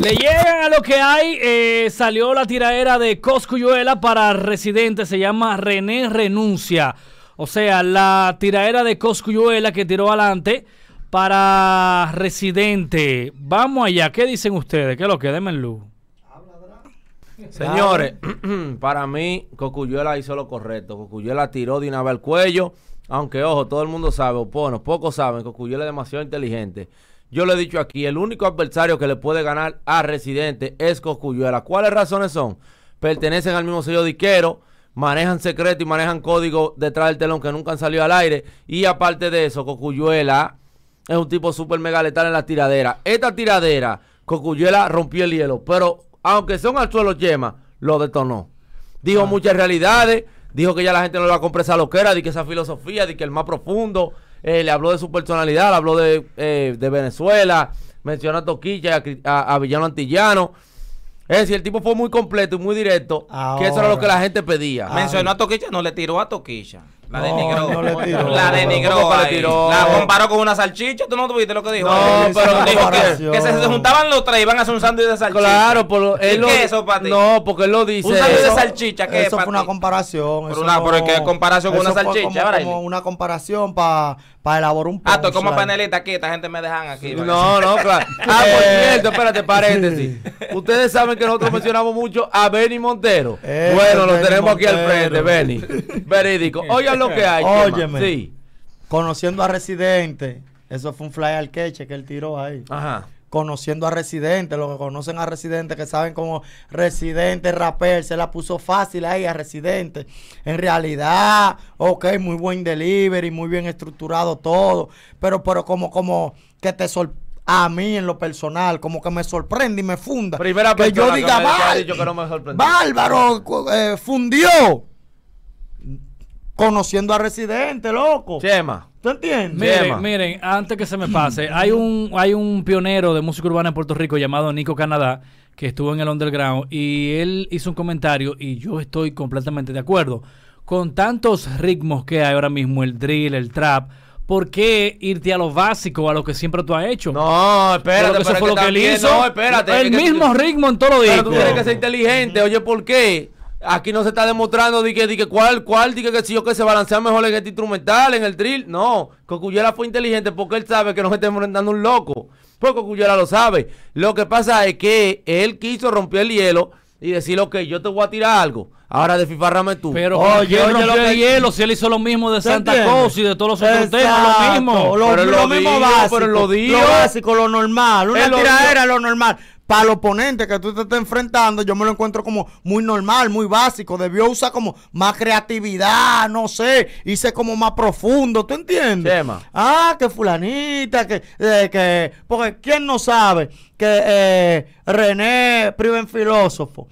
Le llegan a lo que hay. Eh, salió la tiraera de Coscuyuela para Residente, Se llama René Renuncia. O sea, la tiraera de Coscuyuela que tiró adelante para residente. Vamos allá. ¿Qué dicen ustedes? ¿Qué es lo que? en luz. Señores, para mí, Coscuyuela hizo lo correcto. Coscuyuela tiró de el al cuello. Aunque, ojo, todo el mundo sabe, o bueno, pocos saben, Coscuyuela es demasiado inteligente. Yo le he dicho aquí, el único adversario que le puede ganar a Residente es Cocuyuela. ¿Cuáles razones son? Pertenecen al mismo sello diquero, manejan secreto y manejan código detrás del telón que nunca han salido al aire. Y aparte de eso, Cocuyuela es un tipo súper mega letal en la tiradera. Esta tiradera, Cocuyuela rompió el hielo, pero aunque son al suelo yema, lo detonó. Dijo ah. muchas realidades, dijo que ya la gente no a comprar esa loquera, di que esa filosofía, di que el más profundo eh, le habló de su personalidad, le habló de, eh, de Venezuela, mencionó a Toquilla, a, Villano Antillano. Es decir, el tipo fue muy completo y muy directo, que eso era lo que la gente pedía. Mencionó a Toquilla, no le tiró a Toquilla. La denigró. La denigró. La comparó con una salchicha. ¿Tú no tuviste lo que dijo? No, pero dijo que, que, se juntaban los tres y iban a hacer un sándwich de salchicha. Claro, por lo, eso No, porque él lo dice. Un sándwich de salchicha, ¿qué Eso fue una comparación. Pero, una, ¿qué comparación con una salchicha? Como, como una comparación para para elaborar un Ah, estoy como panelista aquí. Esta gente me dejan aquí. No, no, claro. Ah, por eh. cierto, espérate, paréntesis. Ustedes saben que nosotros mencionamos mucho a Benny Montero. Eh, bueno, lo tenemos aquí al frente, Benny. Verídico. Oigan lo que hay. Óyeme. Sí. Conociendo a Residente, eso fue un fly al queche que él tiró ahí. Ajá. Conociendo a Residente, los que conocen a Residente, que saben como Residente, raper, se la puso fácil ahí a Residente. En realidad, ok, muy buen delivery, muy bien estructurado todo, pero, pero como, como que te sorprende a mí en lo personal, como que me sorprende y me funda. Primera que yo diga, mal bárbaro, eh, fundió conociendo a residente, loco. Chema. ¿Tú entiendes? Miren, miren, antes que se me pase, hay un, hay un pionero de música urbana en Puerto Rico llamado Nico Canadá, que estuvo en el underground, y él hizo un comentario, y yo estoy completamente de acuerdo. Con tantos ritmos que hay ahora mismo, el drill, el trap, ¿por qué irte a lo básico, a lo que siempre tú has hecho? No, espérate, eso fue lo que él hizo. No, espérate. El mismo ritmo en todos los días. Pero tú tienes que ser inteligente, oye, ¿por qué? Aquí no se está demostrando di que, que cuál, cuál, di que, que si que se balancea mejor en este instrumental, en el drill. No, Cocuyera fue inteligente porque él sabe que nos está enfrentando un loco. Pues Cocuyera lo sabe. Lo que pasa es que él quiso romper el hielo y decir, ok, yo te voy a tirar algo. Ahora desfifarrame tú. Pero oye, oye, oye lo de hielo, si él hizo lo mismo de Santa Cruz y de todos los otros temas, lo mismo. Lo, mismo básico, lo, básico, lo normal. Una tiradera, lo normal para el oponente que tú te estás enfrentando, yo me lo encuentro como muy normal, muy básico. Debió usar como más creatividad, no sé, hice como más profundo, ¿tú entiendes? Ah, que fulanita, que, eh, que, porque quién no sabe que eh, René Priven filósofo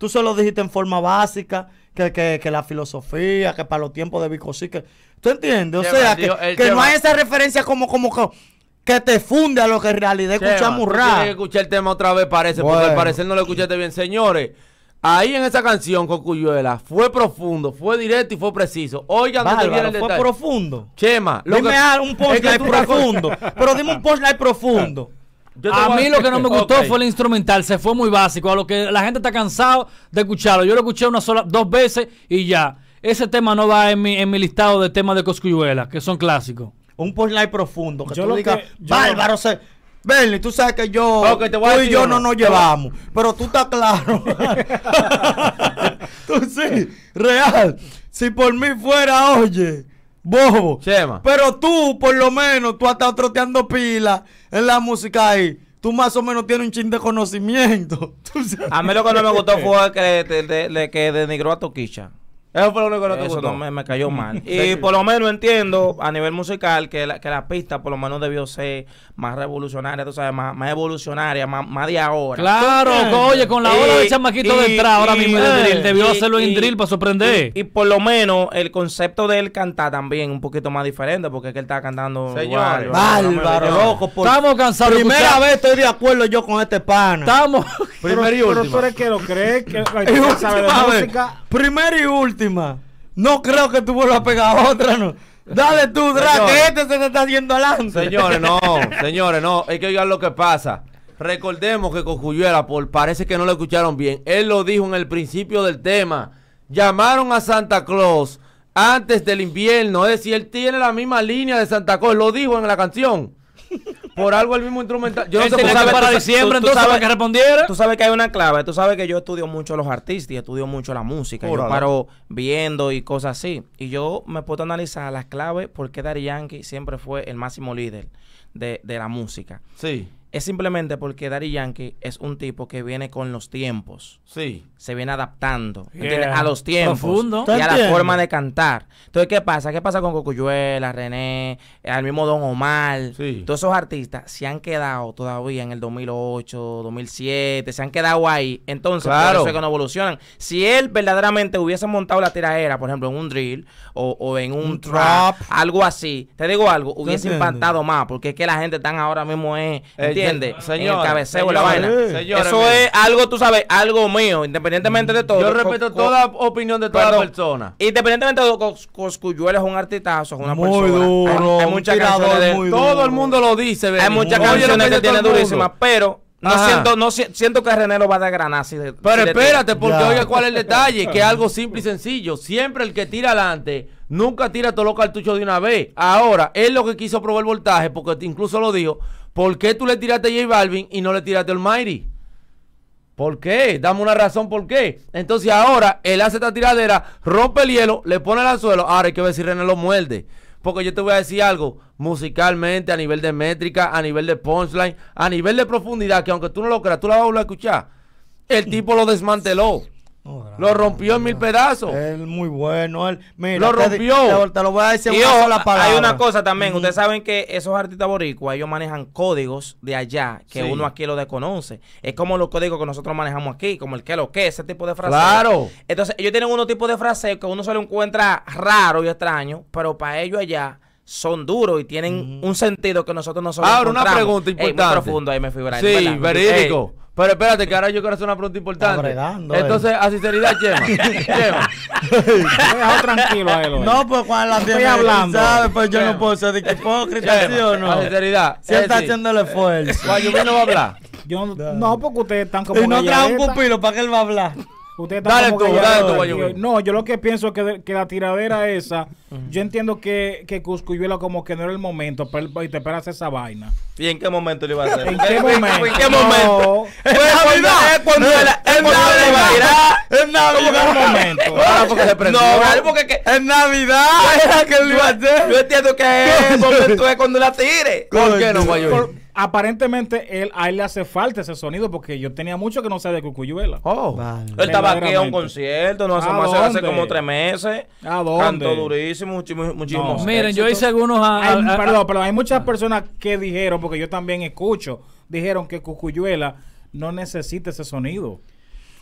Tú solo dijiste en forma básica que, que, que la filosofía, que para los tiempos de sí, que... ¿Tú entiendes? O sea, que, no hay esa referencia como, como, que te funde a lo que en realidad escuchamos raro. Tienes que escuchar el tema otra vez, parece, porque al parecer no lo escuchaste bien. Señores, ahí en esa canción con fue profundo, fue directo y fue preciso. Oigan, viene el detalle. Fue profundo. Chema, lo dime un post es profundo. pero dime un post es profundo. a mí lo que no me gustó fue el instrumental, se fue muy básico, a lo que la gente está cansado de escucharlo. Yo lo escuché una sola, dos veces y ya. Ese tema no va en mi, listado de temas de Coscuyuela, que son clásicos. Un postline profundo, que yo tú lo digas, bárbaro, Bernie, tú sabes que yo, tú y yo no nos llevamos, pero tú estás claro. tú sí, real. Si por mí fuera, oye, bobo. Chema. Pero tú, por lo menos, tú has estado troteando pila en la música ahí. Tú más o menos tienes un chin de conocimiento. A mí lo que no me gustó fue que, que denigró a Toquicha. Eso fue lo único que no te gustó. me, me, cayó mal. y por lo menos entiendo a nivel musical que la, que pista por lo menos debió ser más revolucionaria, tú sabes, más, más evolucionaria, más, de ahora. Claro, oye, con la hora de chamaquito de detrás ahora mismo eh, debió hacerlo en drill para sorprender. Y, por lo menos el concepto de él cantar también un poquito más diferente porque es que él estaba cantando. Señor, bárbaro. Estamos cansados. Primera vez estoy de acuerdo yo con este pana. Estamos. Primero y último. Pero tú eres que lo crees, que sabe música. Primero y último. No creo que tú vuelvas a pegar otra, no. Dale tú, Drake, este se te está haciendo adelante. Señores, no, señores, no. Hay que oigan lo que pasa. Recordemos que Cocuyuela, por parece que no lo escucharon bien. Él lo dijo en el principio del tema. Llamaron a Santa Claus antes del invierno. Es decir, él tiene la misma línea de Santa Claus. Lo dijo en la canción por algo el mismo instrumental. Yo no sé, para diciembre, entonces, sabes que respondiera. Tú sabes que hay una clave, tú sabes que yo estudio mucho los artistas y estudio mucho la música. yo paro viendo y cosas así. Y yo me puedo analizar las claves porque qué Daddy Yankee siempre fue el máximo líder de, de la música. Sí es simplemente porque Daddy Yankee es un tipo que viene con los tiempos. Sí. Se viene adaptando. ¿entiendes? A los tiempos. Y a la forma de cantar. Entonces, ¿qué pasa? ¿Qué pasa con Cocuyuela, René, al mismo Don Omar? Sí. Todos esos artistas se han quedado todavía en el 2008, 2007, se han quedado ahí. Entonces, claro. que no evolucionan. Si él verdaderamente hubiese montado la tiradera, por ejemplo, en un drill o, en un, trap, algo así, te digo algo, hubiese impactado más, porque es que la gente tan ahora mismo es... Señor, el cabeceo, la vaina. Eso es algo, tú sabes, algo mío, independientemente de todo. Yo respeto toda opinión de toda perdón, persona. Independientemente de todo, Coscuyuel es un artistazo, es una muy persona. Duro, Todo el mundo lo dice, Hay muchas canciones que tiene durísimas, pero no siento, no siento que Renero va a dar Pero espérate, porque oiga cuál es el detalle, que es algo simple y sencillo. Siempre el que tira adelante, nunca tira todos los cartuchos de una vez. Ahora, él lo que quiso probar el voltaje, porque incluso lo dijo, ¿por qué tú le tiraste a J Balvin y no le tiraste al Mighty? ¿Por qué? Dame una razón por qué. Entonces ahora él hace esta tiradera, rompe el hielo, le pone el anzuelo. Ahora hay que ver si René lo muerde. Porque yo te voy a decir algo, musicalmente, a nivel de métrica, a nivel de punchline, a nivel de profundidad, que aunque tú no lo creas, tú la vas a volver a escuchar. El tipo lo desmanteló. Oh, lo rompió en mil pedazos. Él muy bueno. Él, lo rompió. lo voy a decir una palabra. Hay una cosa también. Ustedes saben que esos artistas boricuas, ellos manejan códigos de allá que uno aquí lo desconoce. Es como los códigos que nosotros manejamos aquí, como el que lo que, ese tipo de frases. Claro. Entonces, ellos tienen unos tipos de frase que uno se lo encuentra raro y extraño, pero para ellos allá son duros y tienen un sentido que nosotros no somos. Ahora, una pregunta importante. profundo ahí me Sí, verídico. Pero espérate, que ahora yo quiero hacer una pregunta importante. Eh. Entonces, a sinceridad, Chema. Chema. tranquilo a No, pues cuando la estoy hablando. ¿sabes? Pues yo no puedo ser de que hipócrita, ¿sí o no? A sinceridad. Si está haciendo el esfuerzo. yo no va a hablar. Yo, no, porque ustedes están como. Y no trae un pupilo, ¿para qué él va a hablar? dale dale No, yo lo que pienso es que, que la tiradera esa, yo entiendo que, que Cuscuyuela como que no era el momento, pero y te esperas esa vaina. ¿Y en qué momento le iba a hacer? ¿En qué momento? ¿En qué momento? No. En Navidad. Cuando Navidad? en Navidad. En Navidad. Ah, momento. Ahora porque se prendió. No, porque que, en Navidad era que le iba a hacer. Yo entiendo que es el momento es cuando la tire. ¿Por qué no, Guayubín? aparentemente él, a él le hace falta ese sonido porque yo tenía mucho que no sé de Cucuyuela. Oh, él estaba aquí a un concierto, no hace hace como tres meses. ...cantó durísimo, muchísimo. muchísimo Miren, yo hice algunos. perdón, pero hay muchas personas que dijeron, porque yo también escucho, dijeron que Cucuyuela no necesita ese sonido.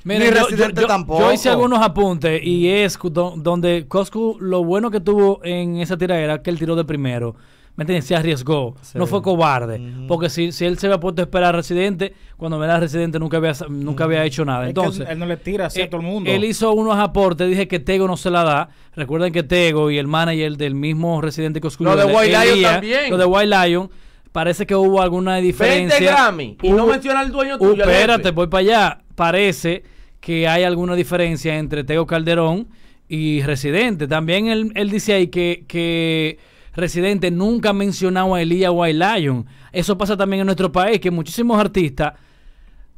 Miren, yo, tampoco. yo, hice algunos apuntes y es donde Coscu, lo bueno que tuvo en esa tira era que él tiró de primero. ¿me entiendes? Se arriesgó, no fue cobarde. Porque si, él se había puesto a esperar a Residente, cuando me da Residente nunca había, nunca había hecho nada. Entonces, él, no le tira así a eh, todo el mundo. Él hizo unos aportes, dije que Tego no se la da. Recuerden que Tego y el manager del mismo Residente que oscuro. Lo de White Lion también. Lo de White Lion. Parece que hubo alguna diferencia. 20 Grammy y no menciona al dueño tuyo. Uh, espérate, voy para allá. Parece que hay alguna diferencia entre Tego Calderón y Residente. También él, él dice ahí que, que residente nunca ha mencionado a Elia a Lion. Eso pasa también en nuestro país, que muchísimos artistas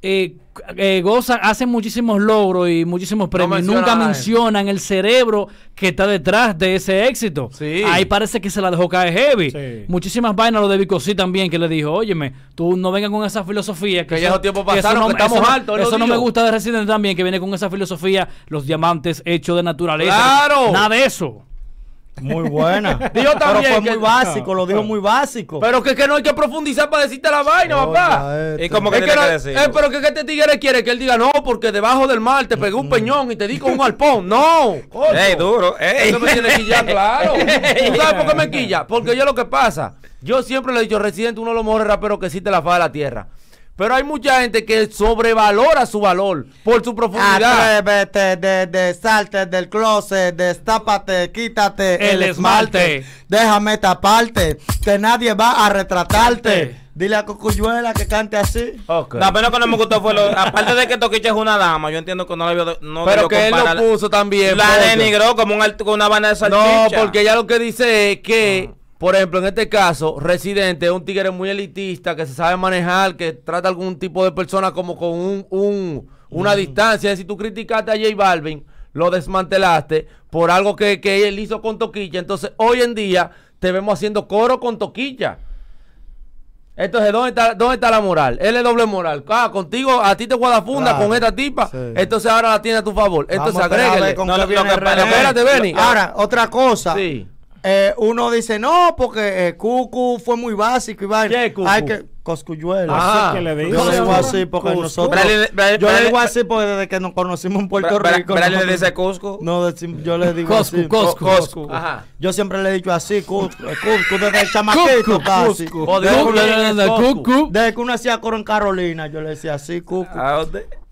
eh, eh gozan, hacen muchísimos logros y muchísimos premios. y nunca mencionan el cerebro que está detrás de ese éxito. Ahí parece que se la dejó caer heavy. Muchísimas vainas lo de sí también, que le dijo, óyeme, tú no vengas con esa filosofía. Que, ya los tiempos pasaron, estamos eso, altos. Eso no me gusta de residente también, que viene con esa filosofía, los diamantes hechos de naturaleza. Nada de eso. Muy buena. dijo también. fue muy básico, lo dijo muy básico. Pero que, que no hay que profundizar para decirte la vaina, papá. Este. Y como que, decir, eh, Pero que, que este tigre quiere que él diga, no, porque debajo del mar te pegó un mm. peñón y te di con un alpón, No. Ey, duro. Ey. Eso me tiene quilla, claro. ¿Tú sabes por qué me quilla? Porque yo lo que pasa, yo siempre le he dicho, Residente, uno de los mejores raperos que existe la faz de la tierra. Pero hay mucha gente que sobrevalora su valor por su profundidad. Atrévete, de, salte del closet, destápate, quítate el, esmalte. Déjame taparte, que nadie va a retratarte. Dile a Cocuyuela que cante así. La pena que no me gustó fue lo. Aparte de que Toquiche es una dama, yo entiendo que no la vio. No Pero que él lo puso también. La denigró como un, una banda de salchicha. No, porque ella lo que dice es que. Ah. Por ejemplo, en este caso, Residente es un tigre muy elitista que se sabe manejar, que trata a algún tipo de persona como con un, una mm. distancia. Si tú criticaste a J Balvin, lo desmantelaste por algo que, él hizo con Toquilla. Entonces, hoy en día te vemos haciendo coro con Toquilla. Entonces, ¿dónde está, ¿dónde está la moral? Él es doble moral. Ah, contigo, a ti te guadafunda funda con esta tipa. Entonces ahora la tiene a tu favor. Entonces, agrégale. espérate, Benny. Ahora, otra cosa. Sí eh, uno dice, no, porque eh, Cucu fue muy básico y va. Hay que, Coscuyuela. Ah, yo le digo así porque nosotros. yo le digo así porque desde que nos conocimos en Puerto Rico. ¿Braille le dice Cusco? No, yo le digo Cusco, así. Cusco, Ajá. Yo siempre le he dicho así, Cusco, eh, Cusco, desde el chamaquito casi. Oh, desde que uno hacía coro en Carolina, yo le decía así, Cusco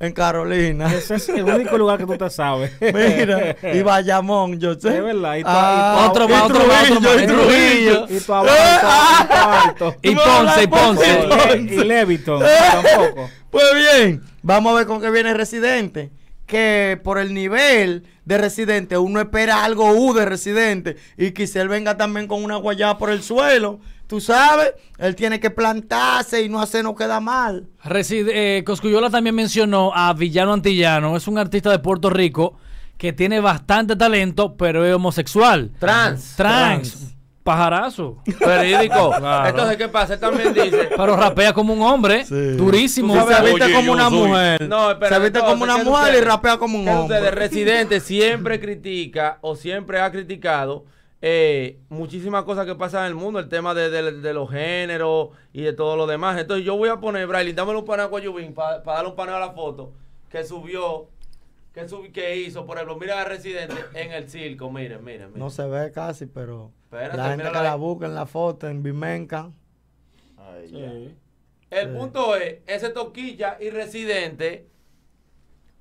en Carolina. Ese es el único lugar que tú te sabes. Mira, y Bayamón, yo sé. Es verdad. Y, ah, otro otro más. Y Trujillo. Y tu abuelo. Y, Ponce, y Ponce. Y Leviton. Tampoco. Pues bien, vamos a ver con qué viene Residente. Que por el nivel de Residente, uno espera algo U de Residente. Y quizá él venga también con una guayada por el suelo tú sabes, él tiene que plantarse y no hacer no queda mal. Reside, eh, Coscuyola también mencionó a Villano Antillano, es un artista de Puerto Rico que tiene bastante talento, pero es homosexual. Trans. Trans. Pajarazo. Periódico. Entonces, ¿qué pasa? Él también dice. Pero rapea como un hombre. Durísimo. se viste como una mujer. No, pero... se viste como una mujer y rapea como un hombre. De residente, siempre critica o siempre ha criticado eh, muchísimas cosas que pasan en el mundo, el tema de, los géneros y de todo lo demás. Entonces yo voy a poner, Braille, dámelo un paneo a Yubin para darle un panel a la foto que subió, que, que hizo, por ejemplo, mira al Residente en el circo, miren, miren, No se ve casi, pero Espérate, la gente que la, busca en la foto, en Vimenca El punto es, ese Toquilla y Residente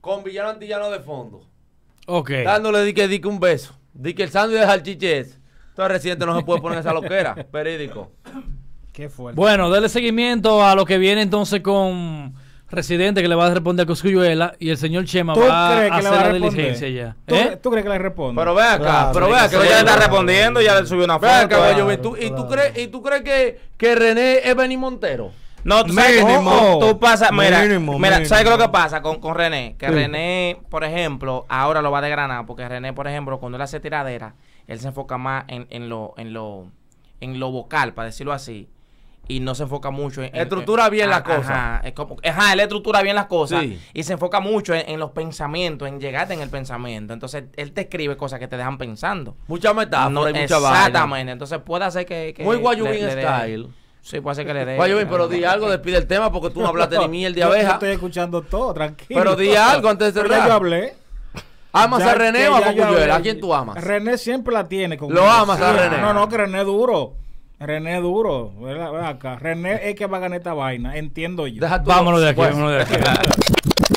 con Villano Antillano de fondo. Dándole dique que, un beso. Di que el sándwich de salchiches Entonces Todo residente no se puede poner esa loquera. Periódico. Qué fuerte. Bueno, déle seguimiento a lo que viene entonces con Residente que le va a responder a Coscuyuela y el señor Chema va a hacer la diligencia ya. ¿Eh? ¿Tú, crees que le responde? Pero ve acá, pero ve acá. Pero ya le está respondiendo, ya le subió una foto. acá, ¿y tú, y tú crees, y tú crees que, que René es Benny Montero? No, tú sabes, mínimo, tú, pasas, mira, mira ¿sabes lo que pasa con, con René? Que René, por ejemplo, ahora lo va de granada porque René, por ejemplo, cuando él hace tiradera, él se enfoca más en, en lo, en lo, en lo vocal, para decirlo así. Y no se enfoca mucho en... Estructura bien las cosas. Ajá, él estructura bien las cosas. Y se enfoca mucho en, los pensamientos, en llegarte en el pensamiento. Entonces, él te escribe cosas que te dejan pensando. Mucha metáfora y Exactamente. Entonces, puede hacer que... Muy guayubín style. Sí, puede ser que le dé. pero di algo, despide el tema porque tú no hablaste ni miel de abeja. Yo estoy escuchando todo, tranquilo. Pero di algo antes de cerrar. yo hablé. ¿Amas a René o a Cocuyuela? ¿A quién tú amas? René siempre la tiene con Lo amas a René. No, no, que René es duro. René es duro. Ven acá. René es que va a ganar esta vaina, entiendo yo. Vámonos de aquí, vámonos de aquí.